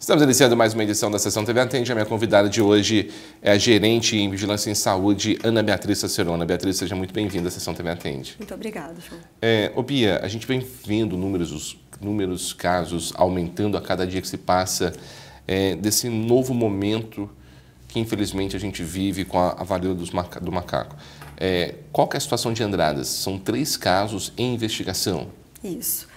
Estamos iniciando mais uma edição da Sessão TV Atende. A minha convidada de hoje é a gerente em Vigilância em Saúde, Ana Beatriz Sacerona. Beatriz, seja muito bem-vinda à Sessão TV Atende. Muito obrigada, João. É, Bia, a gente vem vendo números, números, casos aumentando a cada dia que se passa é, desse novo momento que infelizmente a gente vive com a, a varíola maca, do macaco. É, qual que é a situação de Andradas? São três casos em investigação. Isso.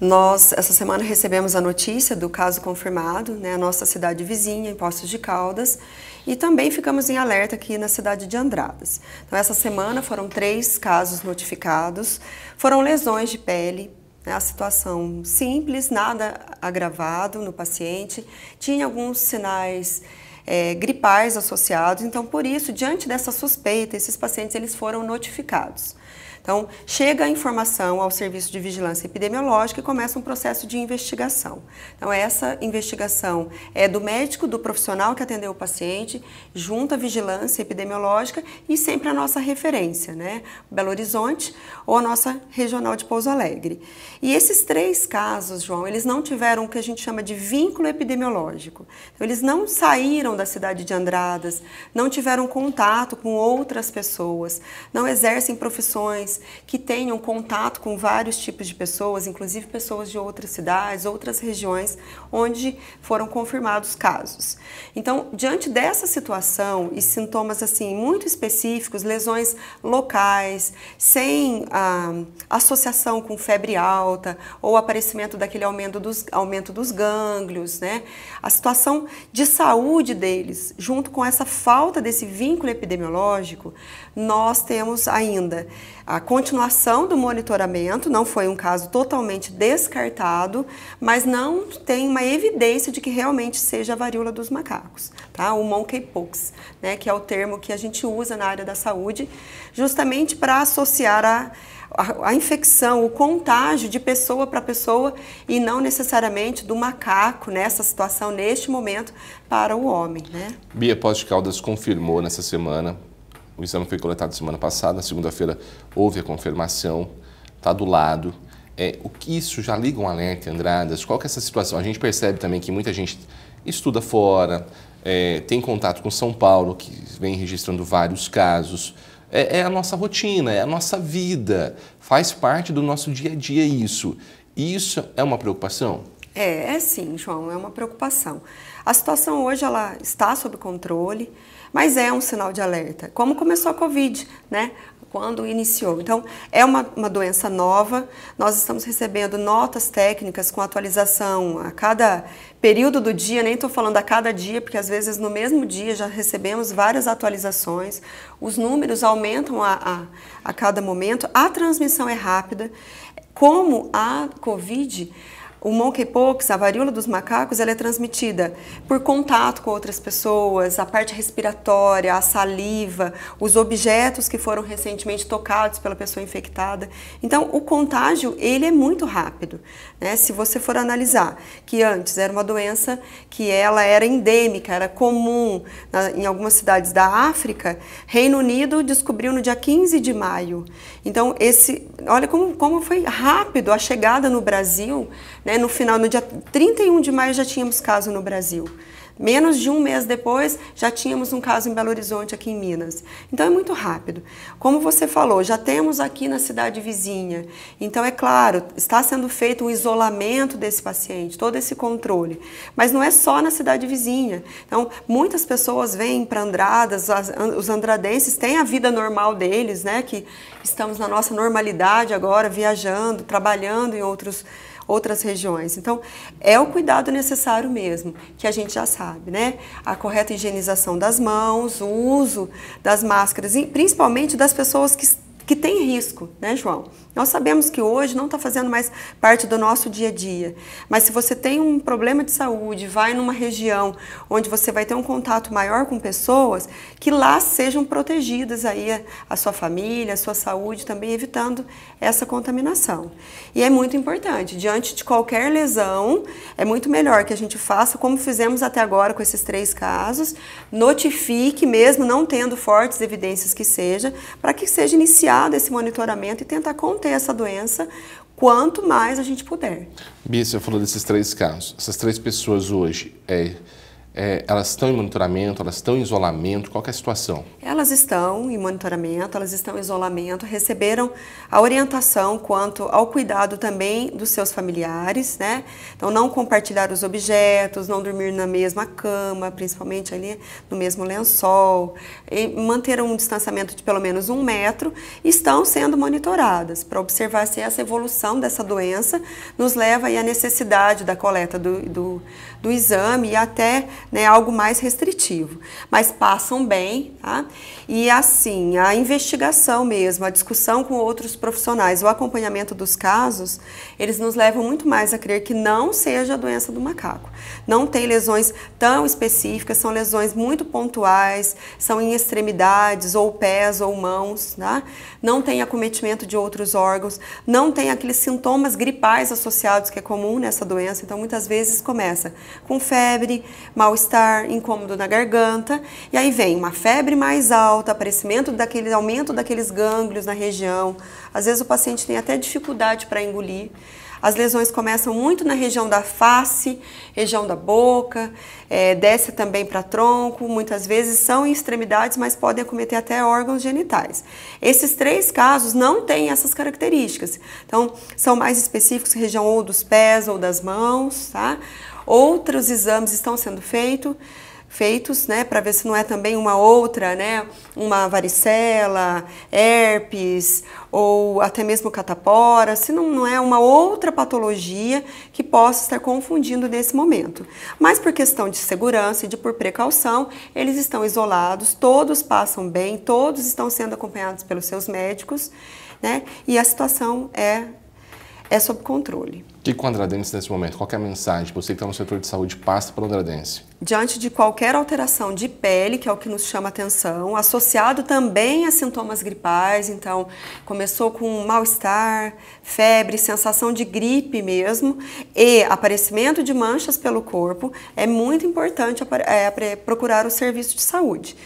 Nós, essa semana, recebemos a notícia do caso confirmado, né, nossa cidade vizinha, em Poços de Caldas, e também ficamos em alerta aqui na cidade de Andradas. Então, essa semana foram três casos notificados, foram lesões de pele, né, a situação simples, nada agravado no paciente, tinha alguns sinais é, gripais associados. Então, por isso, diante dessa suspeita, esses pacientes eles foram notificados. Então, chega a informação ao Serviço de Vigilância Epidemiológica e começa um processo de investigação. Então, essa investigação é do médico, do profissional que atendeu o paciente, junto à vigilância epidemiológica e sempre a nossa referência, né? Belo Horizonte ou a nossa regional de Pouso Alegre. E esses três casos, João, eles não tiveram o que a gente chama de vínculo epidemiológico. Então, eles não saíram da cidade de Andradas, não tiveram contato com outras pessoas, não exercem profissões que tenham contato com vários tipos de pessoas, inclusive pessoas de outras cidades, outras regiões, onde foram confirmados casos. Então, diante dessa situação e sintomas assim muito específicos, lesões locais, sem ah, associação com febre alta ou aparecimento daquele aumento dos, aumento dos gânglios, né? A situação de saúde deles, junto com essa falta desse vínculo epidemiológico, nós temos ainda a a continuação do monitoramento, não foi um caso totalmente descartado, mas não tem uma evidência de que realmente seja a varíola dos macacos, tá? O monkeypox, né, que é o termo que a gente usa na área da saúde, justamente para associar a a, a, infecção, o contágio de pessoa para pessoa e não necessariamente do macaco nessa né? situação, neste momento, para o homem. Né? Bia Pós de Caldas confirmou nessa semana o exame foi coletado semana passada, na segunda-feira houve a confirmação, está do lado. É, o que isso já liga um alerta, Andradas? Qual que é essa situação? A gente percebe também que muita gente estuda fora, é, tem contato com São Paulo, que vem registrando vários casos. É, é, a nossa rotina, é a nossa vida, faz parte do nosso dia a dia isso. Isso é uma preocupação? É, é sim, João, é uma preocupação. A situação hoje ela está sob controle, mas é um sinal de alerta. Como começou a Covid, né? Quando iniciou. Então, é uma, uma doença nova, nós estamos recebendo notas técnicas com atualização a cada período do dia, nem estou falando a cada dia, porque às vezes no mesmo dia já recebemos várias atualizações, os números aumentam a, a, a cada momento, a transmissão é rápida. Como a Covid o monkeypox, a varíola dos macacos, ela é transmitida por contato com outras pessoas, a parte respiratória, a saliva, os objetos que foram recentemente tocados pela pessoa infectada. Então, o contágio, ele é muito rápido. Né? Se você for analisar que antes era uma doença que ela era endêmica, era comum na, em algumas cidades da África, Reino Unido descobriu no dia 15 de maio. Então, esse, olha como, como foi rápido a chegada no Brasil, né? Né? No final, no dia 31 de maio, já tínhamos caso no Brasil. Menos de um mês depois, já tínhamos um caso em Belo Horizonte, aqui em Minas. Então é muito rápido. Como você falou, já temos aqui na cidade vizinha. Então, é claro, está sendo feito um isolamento desse paciente, todo esse controle. Mas não é só na cidade vizinha. Então, muitas pessoas vêm para Andradas, as, os andradenses têm a vida normal deles, né? Que estamos na nossa normalidade agora, viajando, trabalhando em outros outras regiões. Então, é o cuidado necessário mesmo, que a gente já sabe, né? A correta higienização das mãos, o uso das máscaras, principalmente das pessoas que que tem risco, né, João? Nós sabemos que hoje não está fazendo mais parte do nosso dia a dia, mas se você tem um problema de saúde, vai numa região onde você vai ter um contato maior com pessoas, que lá sejam protegidas aí a, a sua família, a sua saúde, também evitando essa contaminação. E é muito importante, diante de qualquer lesão, é muito melhor que a gente faça como fizemos até agora com esses três casos, notifique mesmo não tendo fortes evidências que seja, para que seja iniciado participar desse monitoramento e tentar conter essa doença quanto mais a gente puder. Bia, você falou desses três casos. Essas três pessoas hoje é, é, elas estão em monitoramento, elas estão em isolamento, qual é a situação? Elas estão em monitoramento, elas estão em isolamento, receberam a orientação quanto ao cuidado também dos seus familiares, né? Então, não compartilhar os objetos, não dormir na mesma cama, principalmente ali no mesmo lençol, manter um distanciamento de pelo menos um metro, estão sendo monitoradas para observar se essa evolução dessa doença nos leva à necessidade da coleta do, do, do exame e até né, algo mais restritivo. Mas passam bem, tá? E assim, a investigação mesmo, a discussão com outros profissionais, o acompanhamento dos casos, eles nos levam muito mais a crer que não seja a doença do macaco. Não tem lesões tão específicas, são lesões muito pontuais, são em extremidades, ou pés, ou mãos, tá? Não tem acometimento de outros órgãos, não tem aqueles sintomas gripais associados que é comum nessa doença, então muitas vezes começa com febre, mal mal-estar, incômodo na garganta, e aí vem uma febre mais alta, aparecimento daquele aumento daqueles gânglios na região. Às vezes o paciente tem até dificuldade para engolir. As lesões começam muito na região da face, região da boca, é, desce também para tronco, muitas vezes são em extremidades, mas podem acometer até órgãos genitais. Esses três casos não têm essas características. Então, são mais específicos região ou dos pés ou das mãos, tá? Outros exames estão sendo feito, feitos, né, para ver se não é também uma outra, né, uma varicela, herpes ou até mesmo catapora, se não, não é uma outra patologia que possa estar confundindo nesse momento. Mas por questão de segurança e de por precaução, eles estão isolados, todos passam bem, todos estão sendo acompanhados pelos seus médicos, né, e a situação é é sob controle. O que, que o Andradense nesse momento? Qual é a mensagem? Você que está no setor de saúde, passa para o Andradense. Diante de qualquer alteração de pele, que é o que nos chama atenção, associado também a sintomas gripais, então começou com mal-estar, febre, sensação de gripe mesmo, e aparecimento de manchas pelo corpo, é muito importante é, procurar o serviço de saúde.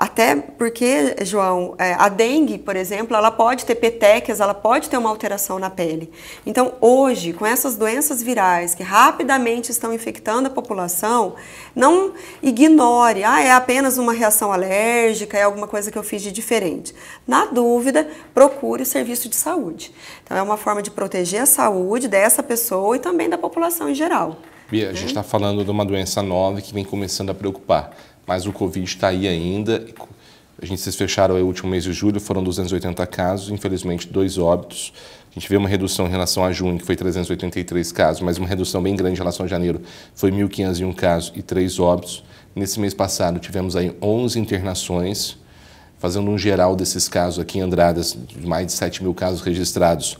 Até porque, João, é, a dengue, por exemplo, ela pode ter petequias, ela pode ter uma alteração na pele. Então, hoje, com essas doenças virais que rapidamente estão infectando a população, não ignore, ah, é apenas uma reação alérgica, é alguma coisa que eu fiz de diferente. Na dúvida, procure o serviço de saúde. Então, é uma forma de proteger a saúde dessa pessoa e também da população em geral. Bia, a gente está né? falando de uma doença nova que vem começando a preocupar mas o Covid está aí ainda. A gente se fecharam o último mês de julho, foram 280 casos, infelizmente dois óbitos. A gente vê uma redução em relação a junho, que foi 383 casos, mas uma redução bem grande em relação a janeiro, foi 1.501 casos e três óbitos. Nesse mês passado tivemos aí 11 internações, fazendo um geral desses casos aqui em Andradas, mais de 7 mil casos registrados.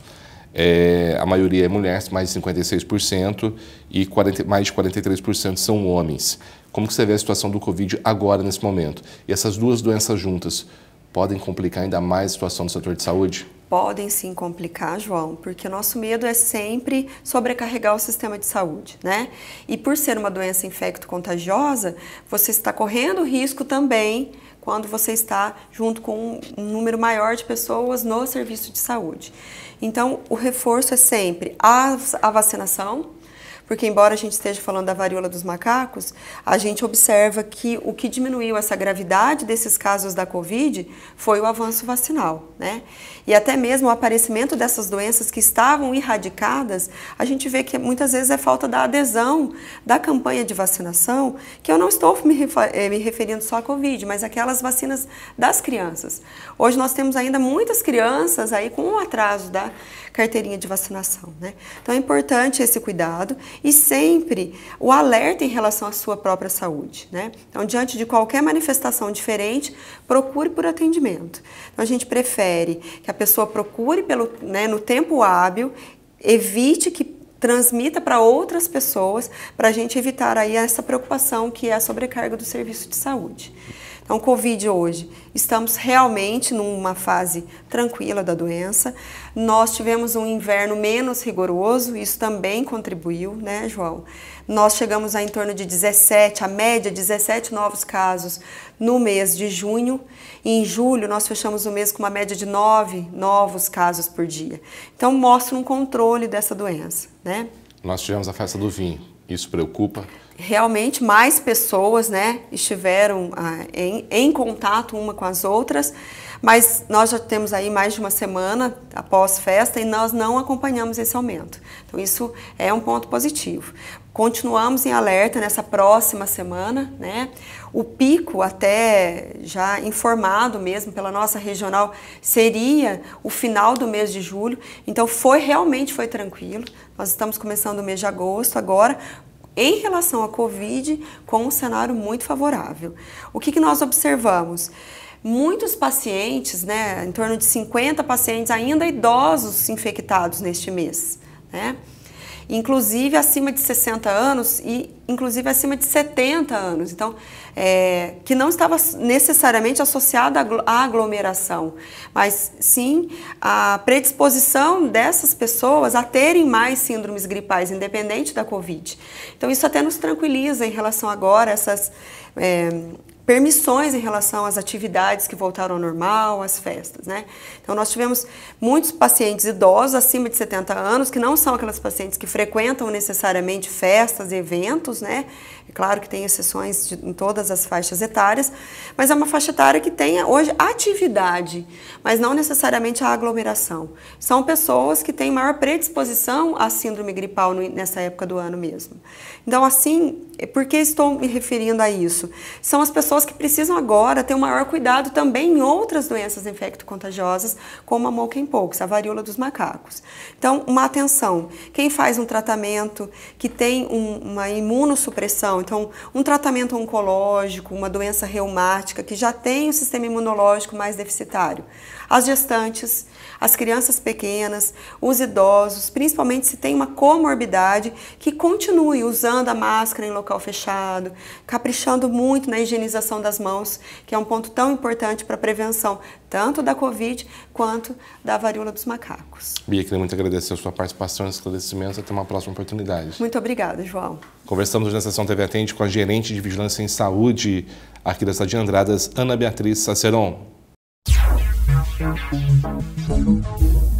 É, a maioria é mulher, mais de 56%, e 40, mais de 43% são homens. Como que você vê a situação do Covid agora, nesse momento? E essas duas doenças juntas, podem complicar ainda mais a situação do setor de saúde? podem sim complicar, João, porque o nosso medo é sempre sobrecarregar o sistema de saúde, né? E por ser uma doença infecto-contagiosa, você está correndo risco também quando você está junto com um número maior de pessoas no serviço de saúde. Então, o reforço é sempre a, a vacinação, porque embora a gente esteja falando da varíola dos macacos, a gente observa que o que diminuiu essa gravidade desses casos da Covid foi o avanço vacinal, né? E até mesmo o aparecimento dessas doenças que estavam erradicadas, a gente vê que muitas vezes é falta da adesão da campanha de vacinação, que eu não estou me eh, referindo só à Covid, mas aquelas vacinas das crianças. Hoje nós temos ainda muitas crianças aí com um atraso da carteirinha de vacinação, né? Então é importante esse cuidado e sempre o alerta em relação à sua própria saúde, né? Então, diante de qualquer manifestação diferente, procure por atendimento. Então, a gente prefere que a pessoa procure pelo, né, no tempo hábil, evite que transmita para outras pessoas, para a gente evitar aí essa preocupação que é a sobrecarga do serviço de saúde. Então, Covid hoje, estamos realmente numa fase tranquila da doença. Nós tivemos um inverno menos rigoroso, isso também contribuiu, né, João? Nós chegamos a em torno de 17, a média 17 é novos casos no mês de junho. em julho, nós fechamos o mês com uma média de 9 novos casos por dia. Então, mostra um controle dessa doença, né? Nós tivemos a festa do vinho. Isso preocupa? realmente mais pessoas né, estiveram ah, em, em, contato uma com as outras, mas nós já temos aí mais de uma semana após festa e nós não acompanhamos esse aumento. Então isso é um ponto positivo. Continuamos em alerta nessa próxima semana, né? O pico, até já informado mesmo pela nossa regional, seria o final do mês de julho. Então foi realmente foi tranquilo. Nós estamos começando o mês de agosto agora, em relação à Covid com um cenário muito favorável. O que, que nós observamos? Muitos pacientes, né, em torno de 50 pacientes ainda idosos infectados neste mês, né? inclusive acima de 60 anos e inclusive acima de 70 anos. Então, é, que não estava necessariamente associada à aglomeração, mas sim à predisposição dessas pessoas a terem mais síndromes gripais, independente da Covid. Então, isso até nos tranquiliza em relação agora a essas. É, permissões em relação às atividades que voltaram ao normal, às festas, né? Então nós tivemos muitos pacientes idosos acima de 70 anos que não são aquelas pacientes que frequentam necessariamente festas e eventos, né? É claro que tem exceções de, em todas as faixas etárias, mas é uma faixa etária que tem hoje atividade, mas não necessariamente a aglomeração. São pessoas que têm maior predisposição à síndrome gripal nessa época do ano mesmo. Então assim, é, por que estou me referindo a isso? São as pessoas que precisam agora ter um maior cuidado também em outras doenças infecto-contagiosas, como a monkeypox, a varíola dos macacos. Então, uma atenção. Quem faz um tratamento que tem um, uma imunossupressão, então, um tratamento oncológico, uma doença reumática, que já tem o um sistema imunológico mais deficitário. As gestantes, as crianças pequenas, os idosos, principalmente se tem uma comorbidade, que continue usando a máscara em local fechado, caprichando muito na higienização das mãos, que é um ponto tão importante para a prevenção tanto da Covid quanto da varíola dos macacos. Bia, queria muito agradecer a sua participação e esclarecimentos. Até uma próxima oportunidade. Muito obrigada, João. Conversamos hoje na sessão TV Atende com a gerente de Vigilância em Saúde aqui da cidade de Andradas, Ana Beatriz Saceron. Thank you.